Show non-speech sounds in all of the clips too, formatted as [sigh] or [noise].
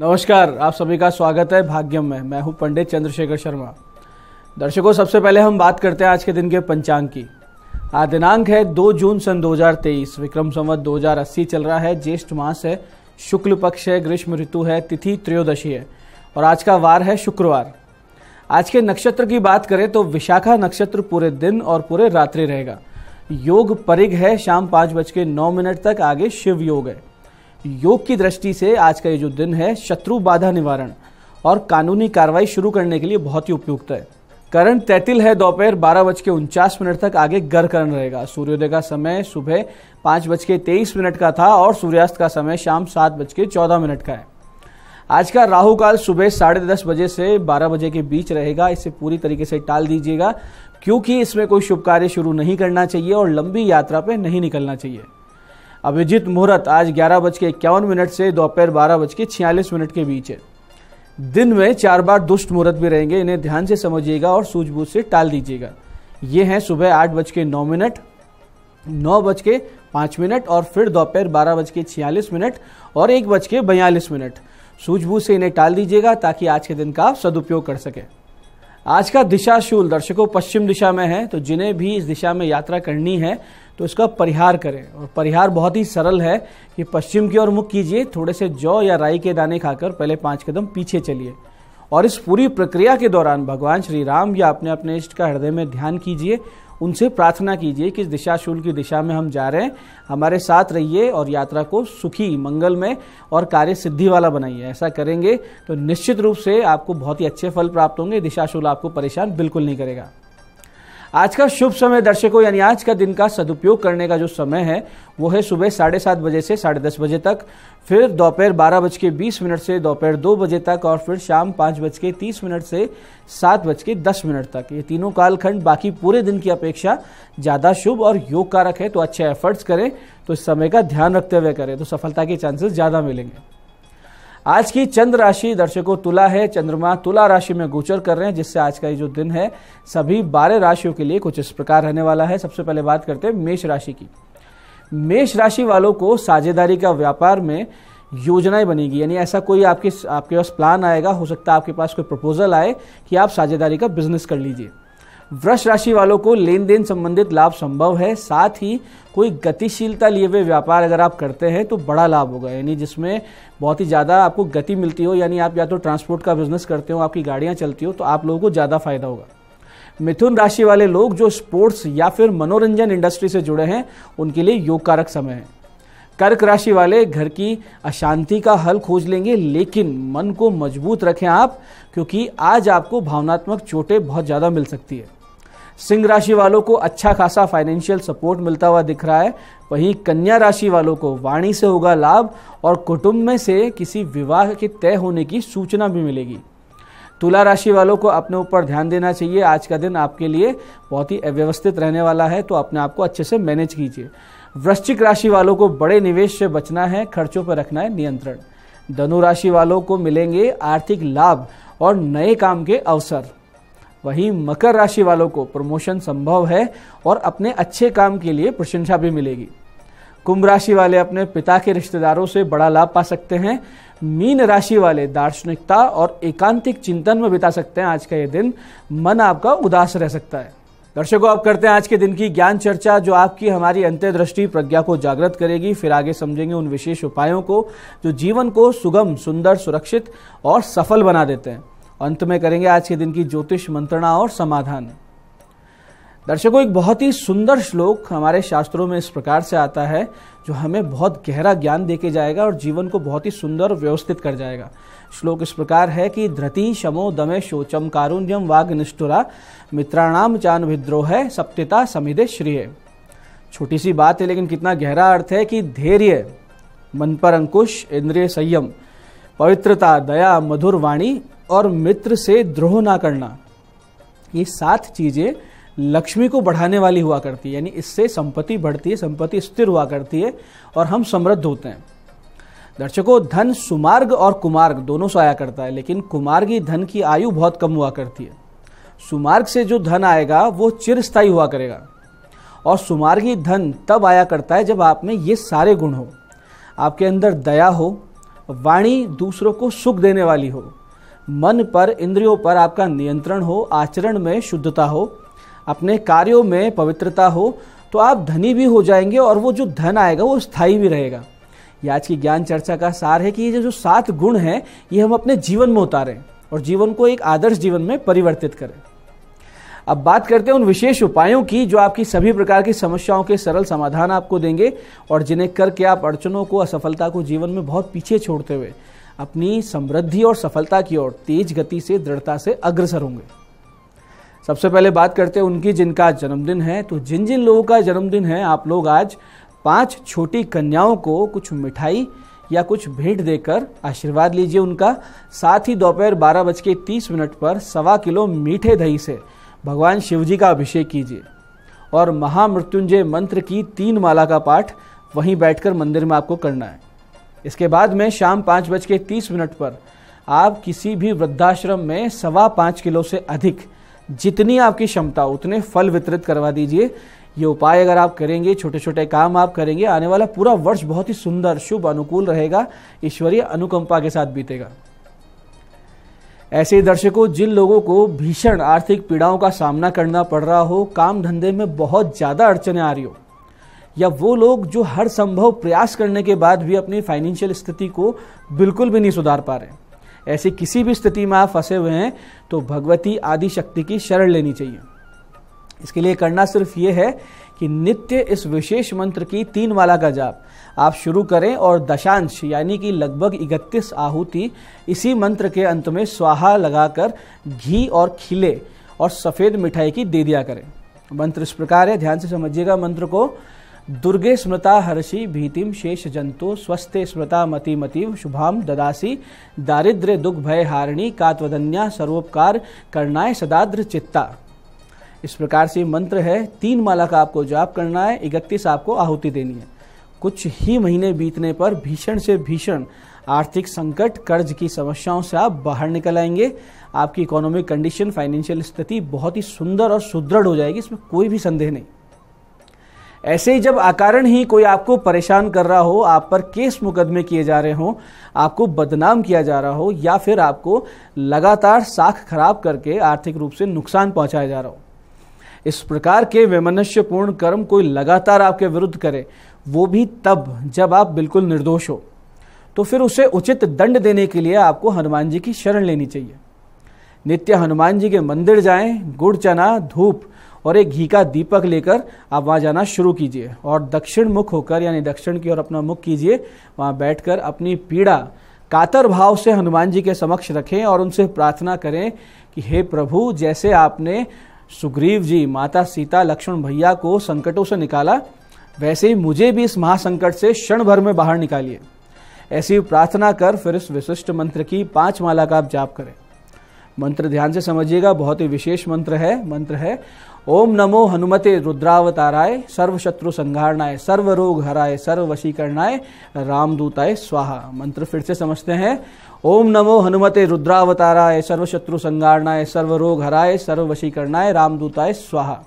नमस्कार आप सभी का स्वागत है भाग्यम में मैं हूं पंडित चंद्रशेखर शर्मा दर्शकों सबसे पहले हम बात करते हैं आज के दिन के पंचांग की आज दिनांक है 2 जून सन 2023 विक्रम संवत 2080 चल रहा है ज्येष्ठ मास है शुक्ल पक्ष है ग्रीष्म ऋतु है तिथि त्रयोदशी है और आज का वार है शुक्रवार आज के नक्षत्र की बात करें तो विशाखा नक्षत्र पूरे दिन और पूरे रात्रि रहेगा योग परिग है शाम पाँच बज के नौ मिनट तक आगे शिव योग है योग की दृष्टि से आज का ये जो दिन है शत्रु बाधा निवारण और कानूनी कार्रवाई शुरू करने के लिए बहुत ही उपयुक्त है करंट तैतिल है दोपहर बारह बज के उनचास मिनट तक आगे गर करण रहेगा सूर्योदय का समय सुबह पाँच बज के तेईस मिनट का था और सूर्यास्त का समय शाम सात बज के चौदह मिनट का है आज का राहु काल सुबह साढ़े दस बजे से बारह बजे के बीच रहेगा इसे पूरी तरीके से टाल दीजिएगा क्योंकि इसमें कोई शुभ कार्य शुरू नहीं करना चाहिए और लंबी यात्रा पर नहीं निकलना चाहिए अभिजीत मुहूर्त आज ग्यारह बज के इक्यावन मिनट से दोपहर बारह बज के छियालीस मिनट के बीच है दिन में चार बार दुष्ट मुहूर्त भी रहेंगे इन्हें ध्यान से समझिएगा और सूझबूझ से टाल दीजिएगा ये हैं सुबह आठ बज के नौ मिनट नौ बज के पाँच मिनट और फिर दोपहर बारह बज के छियालीस मिनट और एक बज के बयालीस मिनट सूझबूझ से इन्हें टाल दीजिएगा ताकि आज के दिन का सदुपयोग कर सकें आज का दिशाशूल दर्शकों पश्चिम दिशा में है तो जिन्हें भी इस दिशा में यात्रा करनी है तो इसका परिहार करें और परिहार बहुत ही सरल है कि पश्चिम की ओर मुख कीजिए थोड़े से जौ या राई के दाने खाकर पहले पाँच कदम पीछे चलिए और इस पूरी प्रक्रिया के दौरान भगवान श्री राम या अपने अपने इष्ट का हृदय में ध्यान कीजिए उनसे प्रार्थना कीजिए कि इस दिशाशूल की दिशा में हम जा रहे हैं हमारे साथ रहिए और यात्रा को सुखी मंगलमय और कार्य सिद्धि वाला बनाइए ऐसा करेंगे तो निश्चित रूप से आपको बहुत ही अच्छे फल प्राप्त होंगे दिशाशूल आपको परेशान बिल्कुल नहीं करेगा आज का शुभ समय दर्शकों यानी आज का दिन का सदुपयोग करने का जो समय है वो है सुबह साढ़े सात बजे से साढ़े दस बजे तक फिर दोपहर बारह बज के बीस मिनट से दोपहर दो बजे तक और फिर शाम पाँच बज के तीस मिनट से सात बज के दस मिनट तक ये तीनों कालखंड बाकी पूरे दिन की अपेक्षा ज़्यादा शुभ और योग कारक है तो अच्छे एफर्ट्स करें तो इस समय का ध्यान रखते हुए करें तो सफलता के चांसेस ज़्यादा मिलेंगे आज की चंद्र राशि दर्शकों तुला है चंद्रमा तुला राशि में गोचर कर रहे हैं जिससे आज का ये जो दिन है सभी बारह राशियों के लिए कुछ इस प्रकार रहने वाला है सबसे पहले बात करते हैं मेष राशि की मेष राशि वालों को साझेदारी का व्यापार में योजनाएं बनेगी यानी ऐसा कोई आपके आपके पास प्लान आएगा हो सकता है आपके पास कोई प्रपोजल आए कि आप साझेदारी का बिजनेस कर लीजिए वृक्ष राशि वालों को लेन देन संबंधित लाभ संभव है साथ ही कोई गतिशीलता लिए हुए व्यापार अगर आप करते हैं तो बड़ा लाभ होगा यानी जिसमें बहुत ही ज़्यादा आपको गति मिलती हो यानी आप या तो ट्रांसपोर्ट का बिजनेस करते हो आपकी गाड़ियाँ चलती हो तो आप लोगों को ज़्यादा फायदा होगा मिथुन राशि वाले लोग जो स्पोर्ट्स या फिर मनोरंजन इंडस्ट्री से जुड़े हैं उनके लिए योग कारक समय है कर्क राशि वाले घर की अशांति का हल खोज लेंगे लेकिन मन को मजबूत रखें आप क्योंकि आज आपको भावनात्मक चोटें बहुत ज़्यादा मिल सकती है सिंह राशि वालों को अच्छा खासा फाइनेंशियल सपोर्ट मिलता हुआ दिख रहा है वहीं कन्या राशि वालों को वाणी से होगा लाभ और कुटुंब में से किसी विवाह के तय होने की सूचना भी मिलेगी तुला राशि वालों को अपने ऊपर ध्यान देना चाहिए आज का दिन आपके लिए बहुत ही अव्यवस्थित रहने वाला है तो अपने आप को अच्छे से मैनेज कीजिए वृश्चिक राशि वालों को बड़े निवेश से बचना है खर्चों पर रखना है नियंत्रण धनु राशि वालों को मिलेंगे आर्थिक लाभ और नए काम के अवसर वहीं मकर राशि वालों को प्रमोशन संभव है और अपने अच्छे काम के लिए प्रशंसा भी मिलेगी कुंभ राशि वाले अपने पिता के रिश्तेदारों से बड़ा लाभ पा सकते हैं मीन राशि वाले दार्शनिकता और एकांतिक चिंतन में बिता सकते हैं आज का ये दिन मन आपका उदास रह सकता है दर्शकों आप करते हैं आज के दिन की ज्ञान चर्चा जो आपकी हमारी अंत्यदृष्टि प्रज्ञा को जागृत करेगी फिर आगे समझेंगे उन विशेष उपायों को जो जीवन को सुगम सुंदर सुरक्षित और सफल बना देते हैं अंत में करेंगे आज के दिन की ज्योतिष मंत्रणा और समाधान दर्शकों एक बहुत ही सुंदर श्लोक हमारे शास्त्रों में इस प्रकार से आता है जो हमें बहुत गहरा ज्ञान देके जाएगा और जीवन को बहुत ही सुंदर व्यवस्थित कर जाएगा श्लोक इस प्रकार है कि धृति शमो दमे शोचम कारुण्यम वाग निष्ठुरा मित्राणाम चानुभिद्रोह है सप्तता समिधे श्रिय छोटी सी बात है लेकिन कितना गहरा अर्थ है कि धैर्य मन पर अंकुश इंद्रिय संयम पवित्रता दया मधुर वाणी और मित्र से द्रोह ना करना ये सात चीज़ें लक्ष्मी को बढ़ाने वाली हुआ करती है यानी इससे संपत्ति बढ़ती है संपत्ति स्थिर हुआ करती है और हम समृद्ध होते हैं दर्शकों धन सुमार्ग और कुमार्ग दोनों से आया करता है लेकिन कुमार्गी धन की आयु बहुत कम हुआ करती है सुमार्ग से जो धन आएगा वो चिरस्थायी हुआ करेगा और सुमार्गी धन तब आया करता है जब आप में ये सारे गुण हो आपके अंदर दया हो वाणी दूसरों को सुख देने वाली हो मन पर इंद्रियों पर आपका नियंत्रण हो आचरण में शुद्धता हो अपने कार्यों में पवित्रता हो तो आप धनी भी हो जाएंगे और वो जो धन आएगा वो स्थायी भी रहेगा ये आज की ज्ञान चर्चा का सार है कि ये जो सात गुण हैं ये हम अपने जीवन में उतारें और जीवन को एक आदर्श जीवन में परिवर्तित करें अब बात करते हैं उन विशेष उपायों की जो आपकी सभी प्रकार की समस्याओं के सरल समाधान आपको देंगे और जिन्हें करके आप अड़चनों को असफलता को जीवन में बहुत पीछे छोड़ते हुए अपनी समृद्धि और सफलता की ओर तेज गति से दृढ़ता से अग्रसर होंगे सबसे पहले बात करते हैं उनकी जिनका जन्मदिन है तो जिन जिन लोगों का जन्मदिन है आप लोग आज पांच छोटी कन्याओं को कुछ मिठाई या कुछ भेंट देकर आशीर्वाद लीजिए उनका साथ ही दोपहर बारह बज के तीस मिनट पर सवा किलो मीठे दही से भगवान शिव जी का अभिषेक कीजिए और महामृत्युंजय मंत्र की तीन माला का पाठ वहीं बैठकर मंदिर में आपको करना है इसके बाद में शाम पाँच बज के तीस मिनट पर आप किसी भी वृद्धाश्रम में सवा पाँच किलो से अधिक जितनी आपकी क्षमता उतने फल वितरित करवा दीजिए ये उपाय अगर आप करेंगे छोटे छोटे काम आप करेंगे आने वाला पूरा वर्ष बहुत ही सुंदर शुभ अनुकूल रहेगा ईश्वरीय अनुकंपा के साथ बीतेगा ऐसे दर्शकों जिन लोगों को भीषण आर्थिक पीड़ाओं का सामना करना पड़ रहा हो काम धंधे में बहुत ज़्यादा अड़चने आ रही हो या वो लोग जो हर संभव प्रयास करने के बाद भी अपनी फाइनेंशियल स्थिति को बिल्कुल भी नहीं सुधार पा रहे ऐसी किसी भी स्थिति में आप फंसे हुए हैं तो भगवती आदि शक्ति की शरण लेनी चाहिए इसके लिए करना सिर्फ ये है कि नित्य इस विशेष मंत्र की तीन वाला का जाप आप शुरू करें और दशांश यानी कि लगभग इकतीस आहुति इसी मंत्र के अंत में स्वाहा लगाकर घी और खिले और सफ़ेद मिठाई की दे दिया करें मंत्र इस प्रकार है ध्यान से समझिएगा मंत्र को दुर्गे स्मृता हर्षि भीतिम शेष जंतु स्वस्थ स्मृता मति मतीव शुभाम ददासी दारिद्र्य दुख भय हारिणी कात्वदन्या सर्वोपकार करनाय सदाद्र चित्ता इस प्रकार से मंत्र है तीन माला का आपको जाप करना है इकतीस आपको आहुति देनी है कुछ ही महीने बीतने पर भीषण से भीषण आर्थिक संकट कर्ज की समस्याओं से आप बाहर निकल आएंगे आपकी इकोनॉमिक कंडीशन फाइनेंशियल स्थिति बहुत ही सुंदर और सुदृढ़ हो जाएगी इसमें कोई भी संदेह नहीं ऐसे ही जब आकारण ही कोई आपको परेशान कर रहा हो आप पर केस मुकदमे किए जा रहे हो आपको बदनाम किया जा रहा हो या फिर आपको लगातार साख खराब करके आर्थिक रूप से नुकसान पहुंचाया जा रहा हो इस प्रकार के वैमनस्यपूर्ण कर्म कोई लगातार आपके विरुद्ध करे वो भी तब जब आप बिल्कुल निर्दोष हो तो फिर उसे उचित दंड देने के लिए आपको हनुमान जी की शरण लेनी चाहिए नित्य हनुमान जी के मंदिर जाएं गुड़ चना धूप और एक घी का दीपक लेकर आप वहाँ जाना शुरू कीजिए और दक्षिण मुख होकर यानी दक्षिण की ओर अपना मुख कीजिए वहाँ बैठकर अपनी पीड़ा कातर भाव से हनुमान जी के समक्ष रखें और उनसे प्रार्थना करें कि हे प्रभु जैसे आपने सुग्रीव जी माता सीता लक्ष्मण भैया को संकटों से निकाला वैसे ही मुझे भी इस महासंकट से क्षण भर में बाहर निकालिए ऐसी प्रार्थना कर फिर इस विशिष्ट मंत्र की पांच माला का आप जाप करें मंत्र ध्यान से समझिएगा बहुत ही विशेष मंत्र है मंत्र है ओम नमो हनुमते रुद्रावताराय सर्वशत्रु संघारणाय सर्वरोग हराय सर्ववशीकरणाय रामदूताय स्वाहा मंत्र फिर से समझते हैं ओम नमो हनुमते रुद्रावताराय सर्वशत्रु संघारणाय सर्वरोग हराय सर्ववशीकरणाय रामदूताय स्वाहा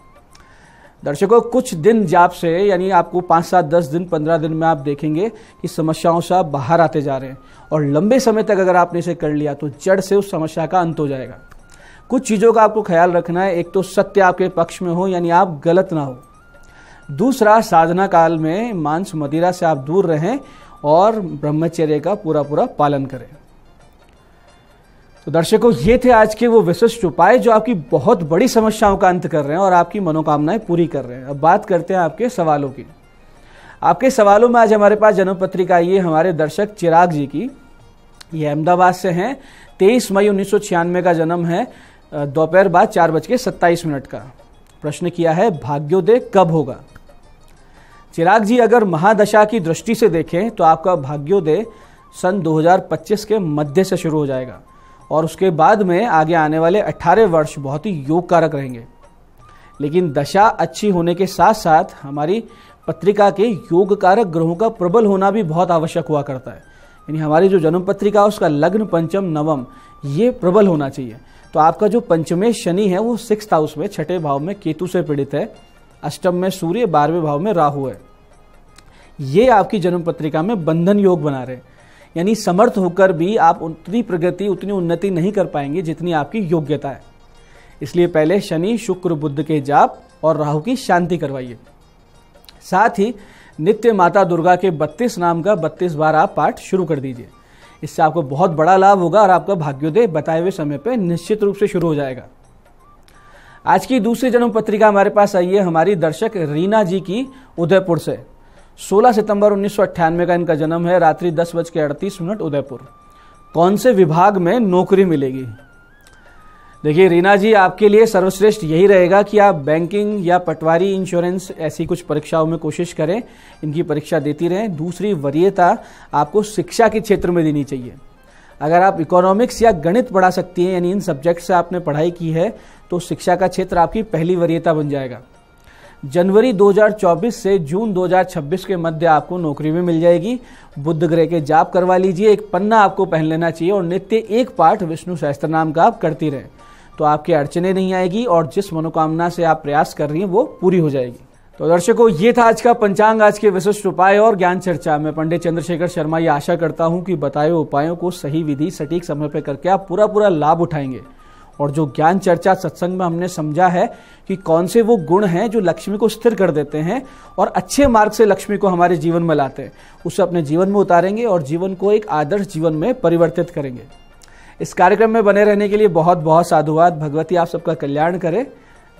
दर्शकों कुछ दिन जाप से यानी आपको पाँच सात दस दिन पंद्रह दिन में आप देखेंगे कि समस्याओं से आप बाहर आते जा रहे हैं और लंबे समय तक अगर आपने इसे कर लिया तो जड़ से उस समस्या का अंत हो जाएगा कुछ चीज़ों का आपको ख्याल रखना है एक तो सत्य आपके पक्ष में हो यानी आप गलत ना हो दूसरा साधना काल में मांस मदिरा से आप दूर रहें और ब्रह्मचर्य का पूरा पूरा पालन करें तो दर्शकों ये थे आज के वो विशिष्ट उपाय जो आपकी बहुत बड़ी समस्याओं का अंत कर रहे हैं और आपकी मनोकामनाएं पूरी कर रहे हैं अब बात करते हैं आपके सवालों की आपके सवालों में आज हमारे पास जन्म पत्रिका आई है हमारे दर्शक चिराग जी की ये अहमदाबाद से हैं 23 मई उन्नीस का जन्म है दोपहर बाद चार बज के सत्ताईस मिनट का प्रश्न किया है भाग्योदय कब होगा चिराग जी अगर महादशा की दृष्टि से देखें तो आपका भाग्योदय सन 2025 के मध्य से शुरू हो जाएगा और उसके बाद में आगे आने वाले 18 वर्ष बहुत ही योग कारक रहेंगे लेकिन दशा अच्छी होने के साथ साथ हमारी पत्रिका के योग कारक ग्रहों का प्रबल होना भी बहुत आवश्यक हुआ करता है यानी हमारी जो जन्म पत्रिका उसका लग्न पंचम नवम ये प्रबल होना चाहिए तो आपका जो पंचमेश शनि है वो सिक्स हाउस में छठे भाव में केतु से पीड़ित है अष्टम में सूर्य बारहवें भाव में राहु है ये आपकी जन्म पत्रिका में बंधन योग बना रहे हैं यानी समर्थ होकर भी आप उतनी प्रगति उतनी उन्नति नहीं कर पाएंगे जितनी आपकी योग्यता है इसलिए पहले शनि शुक्र बुद्ध के जाप और राहु की शांति करवाइए साथ ही नित्य माता दुर्गा के 32 नाम का 32 बार आप पाठ शुरू कर दीजिए इससे आपको बहुत बड़ा लाभ होगा और आपका भाग्योदय बताए हुए समय पर निश्चित रूप से शुरू हो जाएगा आज की दूसरी जन्म पत्रिका हमारे पास आई है हमारी दर्शक रीना जी की उदयपुर से 16 सितंबर उन्नीस का इनका जन्म है रात्रि दस बज के अड़तीस मिनट उदयपुर कौन से विभाग में नौकरी मिलेगी देखिए रीना जी आपके लिए सर्वश्रेष्ठ यही रहेगा कि आप बैंकिंग या पटवारी इंश्योरेंस ऐसी कुछ परीक्षाओं में कोशिश करें इनकी परीक्षा देती रहें दूसरी वरीयता आपको शिक्षा के क्षेत्र में देनी चाहिए अगर आप इकोनॉमिक्स या गणित पढ़ा सकती हैं यानी इन सब्जेक्ट से आपने पढ़ाई की है तो शिक्षा का क्षेत्र आपकी पहली वरीयता बन जाएगा जनवरी 2024 से जून 2026 के मध्य आपको नौकरी भी मिल जाएगी बुद्ध ग्रह के जाप करवा लीजिए एक पन्ना आपको पहन लेना चाहिए और नित्य एक पाठ विष्णु सहस्त्र नाम का आप करती रहें तो आपकी अड़चने नहीं आएगी और जिस मनोकामना से आप प्रयास कर रही हैं वो पूरी हो जाएगी तो दर्शकों ये था आज का पंचांग आज के विशिष्ट उपाय और ज्ञान चर्चा में पंडित चंद्रशेखर शर्मा ये आशा करता हूँ कि बताए उपायों को सही विधि सटीक समय पर करके आप पूरा पूरा लाभ उठाएंगे और जो ज्ञान चर्चा सत्संग में हमने समझा है कि कौन से वो गुण हैं जो लक्ष्मी को स्थिर कर देते हैं और अच्छे मार्ग से लक्ष्मी को हमारे जीवन में लाते हैं उसे अपने जीवन में उतारेंगे और जीवन को एक आदर्श जीवन में परिवर्तित करेंगे इस कार्यक्रम में बने रहने के लिए बहुत बहुत साधुवाद भगवती आप सबका कल्याण करे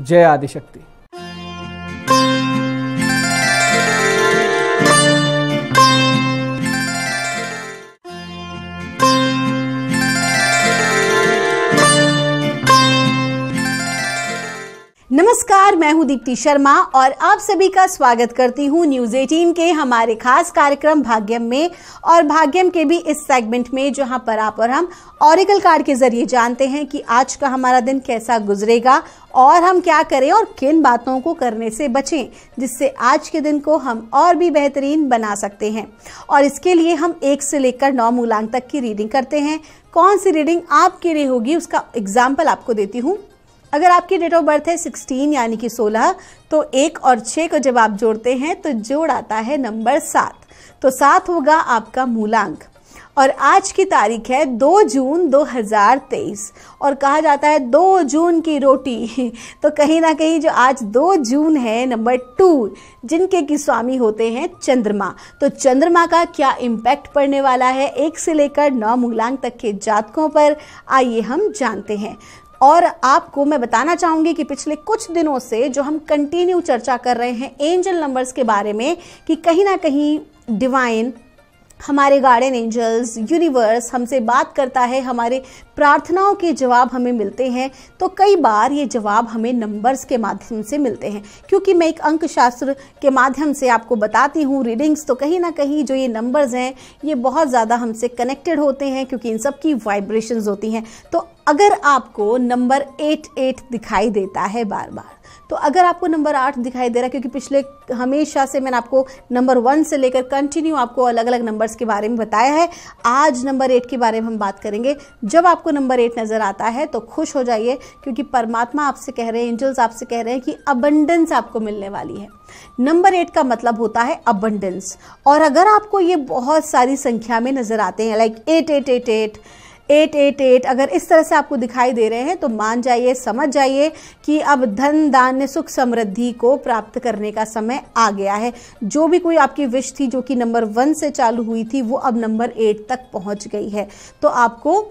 जय आदिशक्ति नमस्कार मैं हूं दीप्ति शर्मा और आप सभी का स्वागत करती हूं न्यूज 18 के हमारे खास कार्यक्रम भाग्यम में और भाग्यम के भी इस सेगमेंट में जहां पर आप और हम ऑरिकल कार्ड के जरिए जानते हैं कि आज का हमारा दिन कैसा गुजरेगा और हम क्या करें और किन बातों को करने से बचें जिससे आज के दिन को हम और भी बेहतरीन बना सकते हैं और इसके लिए हम एक से लेकर नौ मूलांक तक की रीडिंग करते हैं कौन सी रीडिंग आपके लिए होगी उसका एग्जाम्पल आपको देती हूँ अगर आपकी डेट ऑफ बर्थ है 16 यानी कि 16 तो एक और छः को जब आप जोड़ते हैं तो जोड़ आता है नंबर सात तो सात होगा आपका मूलांक और आज की तारीख है 2 जून 2023 और कहा जाता है 2 जून की रोटी [laughs] तो कहीं ना कहीं जो आज 2 जून है नंबर टू जिनके की स्वामी होते हैं चंद्रमा तो चंद्रमा का क्या इम्पैक्ट पड़ने वाला है एक से लेकर नौ मूलांक तक के जातकों पर आइए हम जानते हैं और आपको मैं बताना चाहूंगी कि पिछले कुछ दिनों से जो हम कंटिन्यू चर्चा कर रहे हैं एंजल नंबर्स के बारे में कि कहीं ना कहीं डिवाइन हमारे गार्डन एंजल्स यूनिवर्स हमसे बात करता है हमारे प्रार्थनाओं के जवाब हमें मिलते हैं तो कई बार ये जवाब हमें नंबर्स के माध्यम से मिलते हैं क्योंकि मैं एक अंक शास्त्र के माध्यम से आपको बताती हूँ रीडिंग्स तो कहीं ना कहीं जो ये नंबर्स हैं ये बहुत ज़्यादा हमसे कनेक्टेड होते हैं क्योंकि इन सब की वाइब्रेशन होती हैं तो अगर आपको नंबर एट एट दिखाई देता है बार बार तो अगर आपको नंबर आठ दिखाई दे रहा है क्योंकि पिछले हमेशा से मैंने आपको नंबर वन से लेकर कंटिन्यू आपको अलग अलग नंबर्स के बारे में बताया है आज नंबर एट के बारे में हम बात करेंगे जब आपको नंबर एट नज़र आता है तो खुश हो जाइए क्योंकि परमात्मा आपसे कह रहे हैं एंजल्स आपसे कह रहे हैं कि अबंडेंस आपको मिलने वाली है नंबर एट का मतलब होता है अबंडेंस और अगर आपको ये बहुत सारी संख्या में नज़र आते हैं like eight eight eight eight eight eight eight अगर इस तरह से आपको दिखाई दे रहे हैं तो मान जाइए समझ जाइए कि अब धन दान सुख समृद्धि को प्राप्त करने का समय आ गया है जो भी कोई आपकी विश थी जो कि नंबर वन से चालू हुई थी वो अब नंबर एट तक पहुंच गई है तो आपको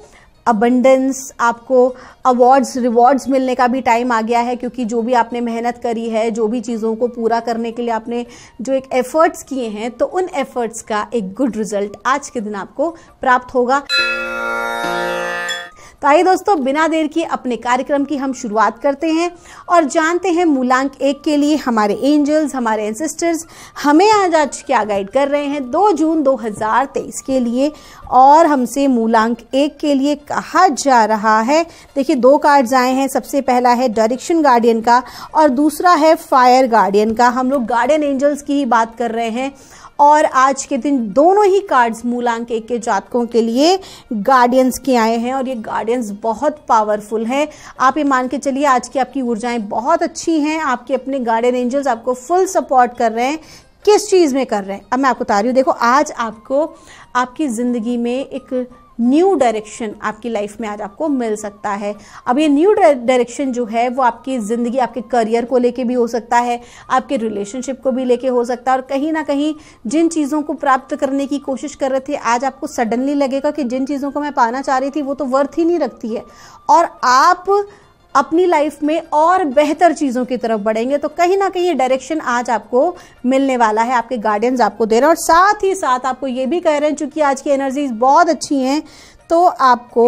अबंडेंस आपको अवार्ड्स रिवॉर्ड्स मिलने का भी टाइम आ गया है क्योंकि जो भी आपने मेहनत करी है जो भी चीज़ों को पूरा करने के लिए आपने जो एक एफर्ट्स किए हैं तो उन एफर्ट्स का एक गुड रिजल्ट आज के दिन आपको प्राप्त होगा तो आइए दोस्तों बिना देर के अपने कार्यक्रम की हम शुरुआत करते हैं और जानते हैं मूलांक एक के लिए हमारे एंजल्स हमारे एंसिस्टर्स हमें आज आज क्या गाइड कर रहे हैं दो जून 2023 के लिए और हमसे मूलांक एक के लिए कहा जा रहा है देखिए दो कार्ड्स आए हैं सबसे पहला है डायरेक्शन गार्डियन का और दूसरा है फायर गार्डियन का हम लोग गार्डियन एंजल्स की ही बात कर रहे हैं और आज के दिन दोनों ही कार्ड्स मूलांक एक के जातकों के लिए गार्डियंस के आए हैं और ये गार्डियंस बहुत पावरफुल हैं आप ये मान के चलिए आज की आपकी ऊर्जाएं बहुत अच्छी हैं आपके अपने गार्डियन एंजल्स आपको फुल सपोर्ट कर रहे हैं किस चीज़ में कर रहे हैं अब मैं आपको बता रही हूँ देखो आज आपको आपकी ज़िंदगी में एक न्यू डायरेक्शन आपकी लाइफ में आज आपको मिल सकता है अब ये न्यू डायरेक्शन जो है वो आपकी ज़िंदगी आपके करियर को लेके भी हो सकता है आपके रिलेशनशिप को भी लेके हो सकता है और कहीं ना कहीं जिन चीज़ों को प्राप्त करने की कोशिश कर रहे थे आज आपको सडनली लगेगा कि जिन चीज़ों को मैं पाना चाह रही थी वो तो वर्थ ही नहीं रखती है और आप अपनी लाइफ में और बेहतर चीज़ों की तरफ बढ़ेंगे तो कहीं ना कहीं ये डायरेक्शन आज आपको मिलने वाला है आपके गार्डियंस आपको दे रहे हैं और साथ ही साथ आपको ये भी कह रहे हैं चूँकि आज की एनर्जीज बहुत अच्छी हैं तो आपको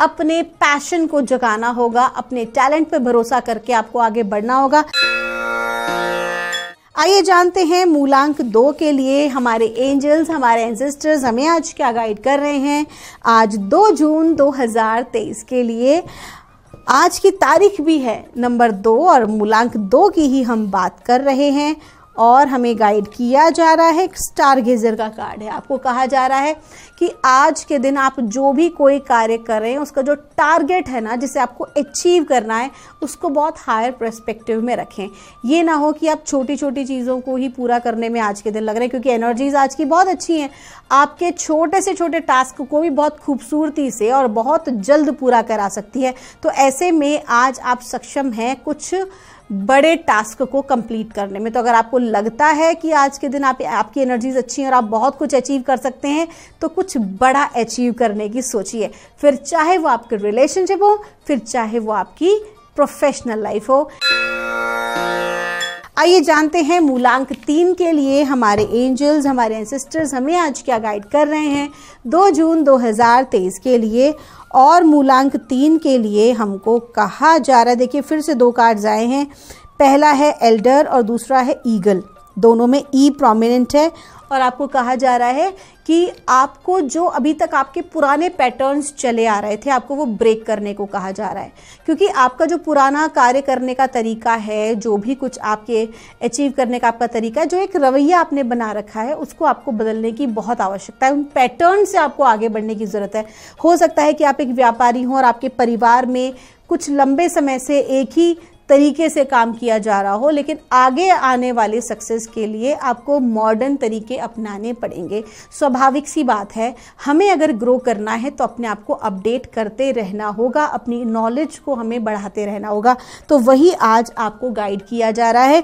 अपने पैशन को जगाना होगा अपने टैलेंट पे भरोसा करके आपको आगे बढ़ना होगा आइए जानते हैं मूलांक दो के लिए हमारे एंजल्स हमारे एंसेस्टर्स हमें आज क्या गाइड कर रहे हैं आज 2 जून 2023 के लिए आज की तारीख भी है नंबर दो और मूलांक दो की ही हम बात कर रहे हैं और हमें गाइड किया जा रहा है स्टार गेजर का कार्ड है आपको कहा जा रहा है कि आज के दिन आप जो भी कोई कार्य कर रहे हैं उसका जो टारगेट है ना जिसे आपको अचीव करना है उसको बहुत हायर प्रस्पेक्टिव में रखें ये ना हो कि आप छोटी छोटी चीज़ों को ही पूरा करने में आज के दिन लग रहे हैं क्योंकि एनर्जीज आज की बहुत अच्छी हैं आपके छोटे से छोटे टास्क को भी बहुत खूबसूरती से और बहुत जल्द पूरा करा सकती है तो ऐसे में आज आप सक्षम हैं कुछ बड़े टास्क को कंप्लीट करने में तो अगर आपको लगता है कि आज के दिन आप आपकी एनर्जीज अच्छी हैं और आप बहुत कुछ अचीव कर सकते हैं तो कुछ बड़ा अचीव करने की सोचिए फिर चाहे वो आपके रिलेशनशिप हो फिर चाहे वो आपकी प्रोफेशनल लाइफ हो आइए जानते हैं मूलांक तीन के लिए हमारे एंजल्स हमारे एंसिस्टर्स हमें आज क्या गाइड कर रहे हैं 2 जून 2023 के लिए और मूलांक तीन के लिए हमको कहा जा रहा है देखिए फिर से दो कार्ड्स आए हैं पहला है एल्डर और दूसरा है ईगल दोनों में ई e प्रोमिनेंट है और आपको कहा जा रहा है कि आपको जो अभी तक आपके पुराने पैटर्न्स चले आ रहे थे आपको वो ब्रेक करने को कहा जा रहा है क्योंकि आपका जो पुराना कार्य करने का तरीका है जो भी कुछ आपके अचीव करने का आपका तरीका है जो एक रवैया आपने बना रखा है उसको आपको बदलने की बहुत आवश्यकता है उन पैटर्न से आपको आगे बढ़ने की ज़रूरत है हो सकता है कि आप एक व्यापारी हों और आपके परिवार में कुछ लंबे समय से एक ही तरीके से काम किया जा रहा हो लेकिन आगे आने वाले सक्सेस के लिए आपको मॉडर्न तरीके अपनाने पड़ेंगे स्वाभाविक सी बात है हमें अगर ग्रो करना है तो अपने आप को अपडेट करते रहना होगा अपनी नॉलेज को हमें बढ़ाते रहना होगा तो वही आज आपको गाइड किया जा रहा है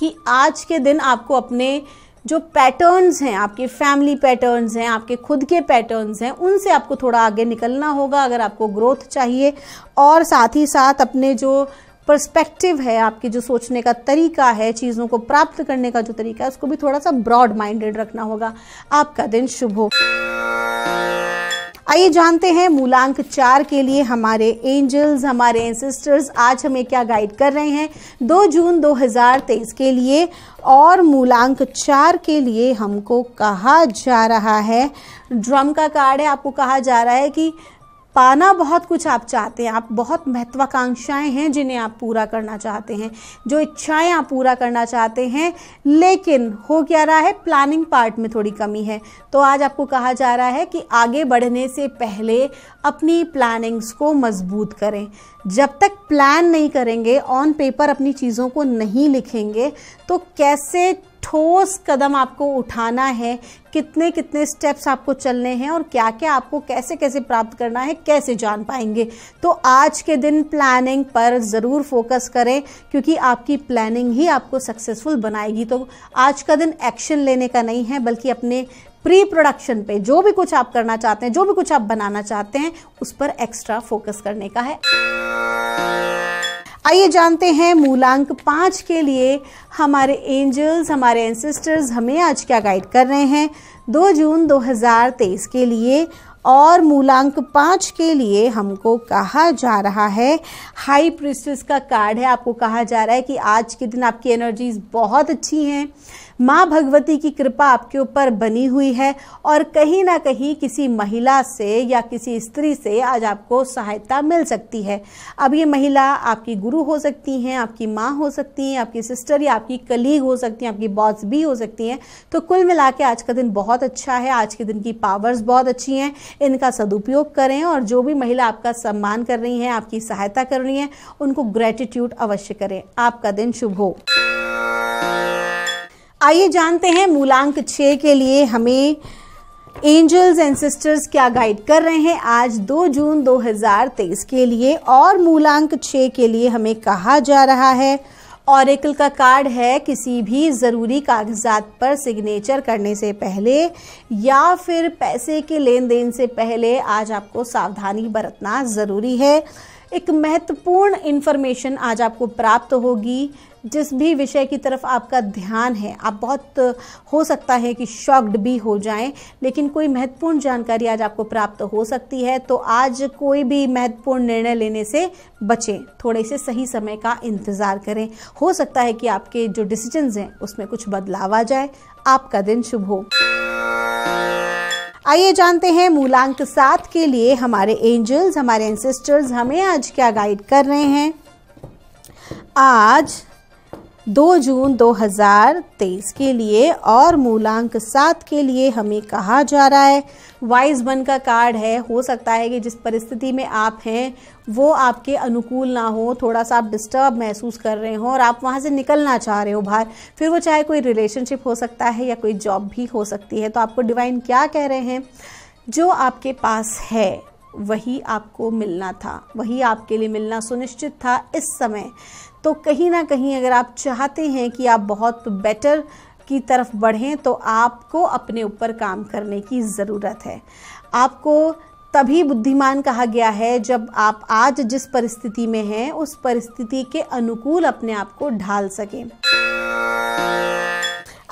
कि आज के दिन आपको अपने जो पैटर्न्स हैं आपके फैमिली पैटर्न्स हैं आपके खुद के पैटर्न्स हैं उनसे आपको थोड़ा आगे निकलना होगा अगर आपको ग्रोथ चाहिए और साथ ही साथ अपने जो पर्सपेक्टिव है आपके जो सोचने का तरीका है चीज़ों को प्राप्त करने का जो तरीका है उसको भी थोड़ा सा ब्रॉड माइंडेड रखना होगा आपका दिन शुभ हो आइए जानते हैं मूलांक चार के लिए हमारे एंजल्स हमारे एंसिस्टर्स आज हमें क्या गाइड कर रहे हैं 2 जून 2023 के लिए और मूलांक चार के लिए हमको कहा जा रहा है ड्रम का कार्ड है आपको कहा जा रहा है कि पाना बहुत कुछ आप चाहते हैं आप बहुत महत्वाकांक्षाएं हैं जिन्हें आप पूरा करना चाहते हैं जो इच्छाएं आप पूरा करना चाहते हैं लेकिन हो क्या रहा है प्लानिंग पार्ट में थोड़ी कमी है तो आज आपको कहा जा रहा है कि आगे बढ़ने से पहले अपनी प्लानिंग्स को मजबूत करें जब तक प्लान नहीं करेंगे ऑन पेपर अपनी चीज़ों को नहीं लिखेंगे तो कैसे ठोस कदम आपको उठाना है कितने कितने स्टेप्स आपको चलने हैं और क्या क्या आपको कैसे कैसे प्राप्त करना है कैसे जान पाएंगे तो आज के दिन प्लानिंग पर ज़रूर फोकस करें क्योंकि आपकी प्लानिंग ही आपको सक्सेसफुल बनाएगी तो आज का दिन एक्शन लेने का नहीं है बल्कि अपने प्री प्रोडक्शन पे जो भी कुछ आप करना चाहते हैं जो भी कुछ आप बनाना चाहते हैं उस पर एक्स्ट्रा फोकस करने का है आइए जानते हैं मूलांक पाँच के लिए हमारे एंजल्स हमारे एंसेस्टर्स हमें आज क्या गाइड कर रहे हैं दो जून 2023 के लिए और मूलांक पाँच के लिए हमको कहा जा रहा है हाई प्रिस्टिस का कार्ड है आपको कहा जा रहा है कि आज के दिन आपकी एनर्जीज बहुत अच्छी हैं माँ भगवती की कृपा आपके ऊपर बनी हुई है और कहीं ना कहीं किसी महिला से या किसी स्त्री से आज आपको सहायता मिल सकती है अब ये महिला आपकी गुरु हो सकती हैं आपकी माँ हो सकती हैं आपकी सिस्टर या आपकी कलीग हो सकती हैं आपकी बॉस भी हो सकती हैं तो कुल मिला आज का दिन बहुत अच्छा है आज के दिन की पावर्स बहुत अच्छी हैं इनका सदुपयोग करें और जो भी महिला आपका सम्मान कर रही हैं आपकी सहायता कर रही हैं उनको ग्रेटिट्यूड अवश्य करें आपका दिन शुभ हो आइए जानते हैं मूलांक छ के लिए हमें एंजल्स एंड सिस्टर्स क्या गाइड कर रहे हैं आज 2 जून 2023 के लिए और मूलांक छ के लिए हमें कहा जा रहा है ऑरेकल का कार्ड है किसी भी ज़रूरी कागजात पर सिग्नेचर करने से पहले या फिर पैसे के लेन देन से पहले आज आपको सावधानी बरतना ज़रूरी है एक महत्वपूर्ण इन्फॉर्मेशन आज आपको प्राप्त होगी जिस भी विषय की तरफ आपका ध्यान है आप बहुत हो सकता है कि शॉक्ड भी हो जाएं लेकिन कोई महत्वपूर्ण जानकारी आज आपको प्राप्त हो सकती है तो आज कोई भी महत्वपूर्ण निर्णय लेने से बचें थोड़े से सही समय का इंतज़ार करें हो सकता है कि आपके जो डिसीजंस हैं उसमें कुछ बदलाव आ जाए आपका दिन शुभ हो आइए जानते हैं मूलांक सात के लिए हमारे एंजल्स हमारे एंसेस्टर्स हमें आज क्या गाइड कर रहे हैं आज 2 जून 2023 के लिए और मूलांक सात के लिए हमें कहा जा रहा है वाइज वन का कार्ड है हो सकता है कि जिस परिस्थिति में आप हैं वो आपके अनुकूल ना हो थोड़ा सा आप डिस्टर्ब महसूस कर रहे हो और आप वहाँ से निकलना चाह रहे हो बाहर फिर वो चाहे कोई रिलेशनशिप हो सकता है या कोई जॉब भी हो सकती है तो आपको डिवाइन क्या कह रहे हैं जो आपके पास है वही आपको मिलना था वही आपके लिए मिलना सुनिश्चित था इस समय तो कहीं ना कहीं अगर आप चाहते हैं कि आप बहुत बेटर की तरफ बढ़ें तो आपको अपने ऊपर काम करने की ज़रूरत है आपको तभी बुद्धिमान कहा गया है जब आप आज जिस परिस्थिति में हैं उस परिस्थिति के अनुकूल अपने आप को ढाल सकें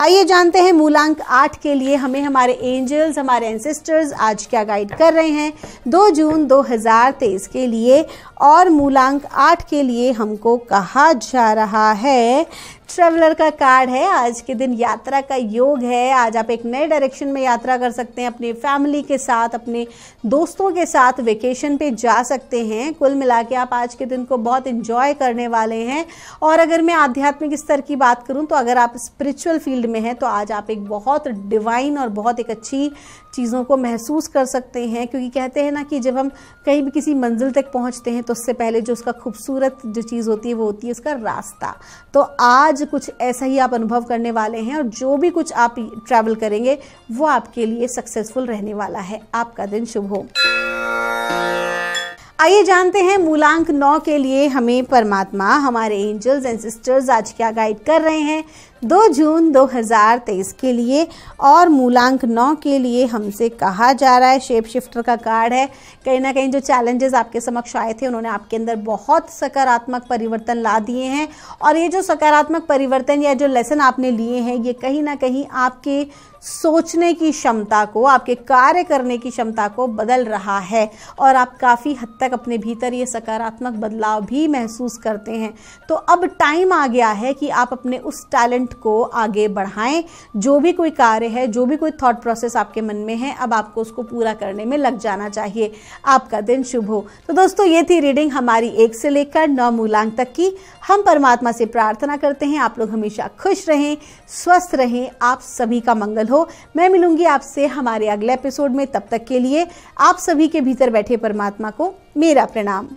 आइए जानते हैं मूलांक आठ के लिए हमें हमारे एंजल्स हमारे एंसेस्टर्स आज क्या गाइड कर रहे हैं दो जून 2023 के लिए और मूलांक आठ के लिए हमको कहा जा रहा है ट्रेवलर का कार्ड है आज के दिन यात्रा का योग है आज आप एक नए डायरेक्शन में यात्रा कर सकते हैं अपनी फैमिली के साथ अपने दोस्तों के साथ वेकेशन पे जा सकते हैं कुल मिला के आप आज के दिन को बहुत इन्जॉय करने वाले हैं और अगर मैं आध्यात्मिक स्तर की बात करूँ तो अगर आप स्पिरिचुअल फील्ड में हैं तो आज आप एक बहुत डिवाइन और बहुत एक अच्छी चीज़ों को महसूस कर सकते हैं क्योंकि कहते हैं ना कि जब हम कहीं भी किसी मंजिल तक पहुंचते हैं तो उससे पहले जो उसका खूबसूरत जो चीज़ होती है वो होती है उसका रास्ता तो आज कुछ ऐसा ही आप अनुभव करने वाले हैं और जो भी कुछ आप ट्रैवल करेंगे वो आपके लिए सक्सेसफुल रहने वाला है आपका दिन शुभ हो आइए जानते हैं मूलांक नौ के लिए हमें परमात्मा हमारे एंजल्स एंड सिस्टर्स आज क्या गाइड कर रहे हैं दो जून 2023 के लिए और मूलांक नौ के लिए हमसे कहा जा रहा है शेप शिफ्टर का कार्ड है कहीं ना कहीं जो चैलेंजेस आपके समक्ष आए थे उन्होंने आपके अंदर बहुत सकारात्मक परिवर्तन ला दिए हैं और ये जो सकारात्मक परिवर्तन या जो लेसन आपने लिए हैं ये कहीं ना कहीं आपके सोचने की क्षमता को आपके कार्य करने की क्षमता को बदल रहा है और आप काफ़ी हद तक अपने भीतर ये सकारात्मक बदलाव भी महसूस करते हैं तो अब टाइम आ गया है कि आप अपने उस टैलेंट स्ट्रेंथ को आगे बढ़ाएं जो भी कोई कार्य है जो भी कोई थॉट प्रोसेस आपके मन में है अब आपको उसको पूरा करने में लग जाना चाहिए आपका दिन शुभ हो तो दोस्तों ये थी रीडिंग हमारी एक से लेकर नौ मूलांक तक की हम परमात्मा से प्रार्थना करते हैं आप लोग हमेशा खुश रहें स्वस्थ रहें आप सभी का मंगल हो मैं मिलूंगी आपसे हमारे अगले एपिसोड में तब तक के लिए आप सभी के भीतर बैठे परमात्मा को मेरा प्रणाम